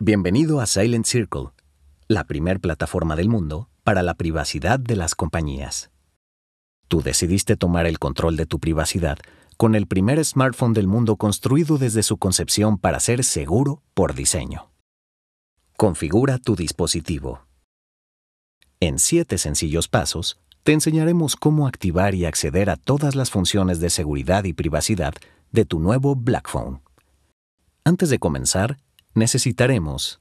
Bienvenido a Silent Circle, la primer plataforma del mundo para la privacidad de las compañías. Tú decidiste tomar el control de tu privacidad con el primer smartphone del mundo construido desde su concepción para ser seguro por diseño. Configura tu dispositivo. En siete sencillos pasos, te enseñaremos cómo activar y acceder a todas las funciones de seguridad y privacidad de tu nuevo Blackphone. Antes de comenzar, necesitaremos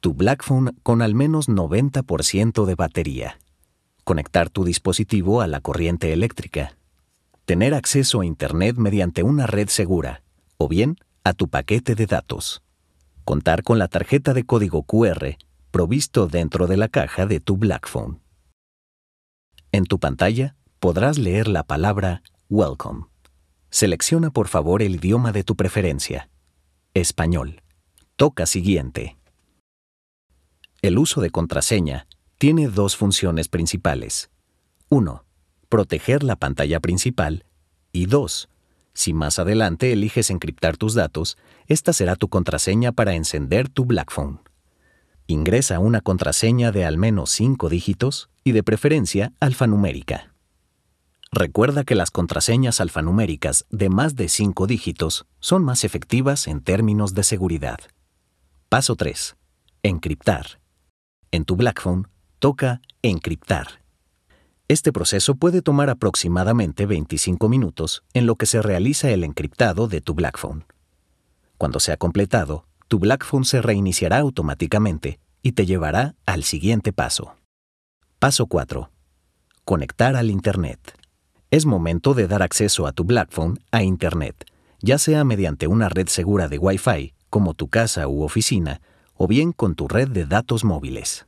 tu Blackphone con al menos 90% de batería, conectar tu dispositivo a la corriente eléctrica, tener acceso a Internet mediante una red segura, o bien a tu paquete de datos, contar con la tarjeta de código QR provisto dentro de la caja de tu Blackphone. En tu pantalla podrás leer la palabra Welcome. Selecciona por favor el idioma de tu preferencia, español. Toca siguiente. El uso de contraseña tiene dos funciones principales. 1. Proteger la pantalla principal. Y 2. Si más adelante eliges encriptar tus datos, esta será tu contraseña para encender tu Blackphone. Ingresa una contraseña de al menos 5 dígitos y de preferencia alfanumérica. Recuerda que las contraseñas alfanuméricas de más de 5 dígitos son más efectivas en términos de seguridad. Paso 3. Encriptar. En tu Blackphone, toca Encriptar. Este proceso puede tomar aproximadamente 25 minutos en lo que se realiza el encriptado de tu Blackphone. Cuando se ha completado, tu Blackphone se reiniciará automáticamente y te llevará al siguiente paso. Paso 4. Conectar al Internet. Es momento de dar acceso a tu Blackphone a Internet, ya sea mediante una red segura de Wi-Fi como tu casa u oficina, o bien con tu red de datos móviles.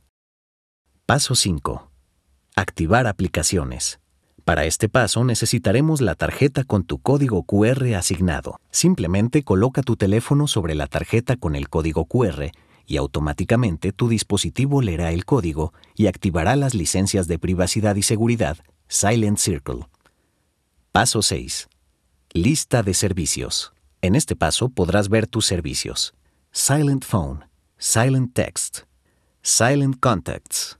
Paso 5. Activar aplicaciones. Para este paso necesitaremos la tarjeta con tu código QR asignado. Simplemente coloca tu teléfono sobre la tarjeta con el código QR y automáticamente tu dispositivo leerá el código y activará las licencias de privacidad y seguridad Silent Circle. Paso 6. Lista de servicios. En este paso podrás ver tus servicios. Silent Phone, Silent Text, Silent Contacts,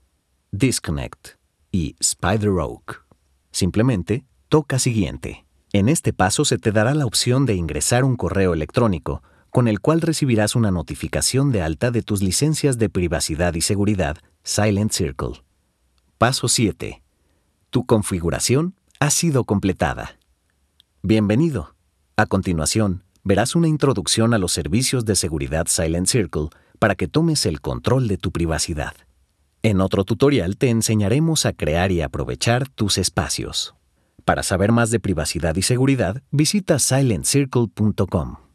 Disconnect y Spider Oak. Simplemente toca Siguiente. En este paso se te dará la opción de ingresar un correo electrónico, con el cual recibirás una notificación de alta de tus licencias de privacidad y seguridad Silent Circle. Paso 7. Tu configuración ha sido completada. Bienvenido. A continuación, verás una introducción a los servicios de seguridad Silent Circle para que tomes el control de tu privacidad. En otro tutorial te enseñaremos a crear y aprovechar tus espacios. Para saber más de privacidad y seguridad, visita silentcircle.com.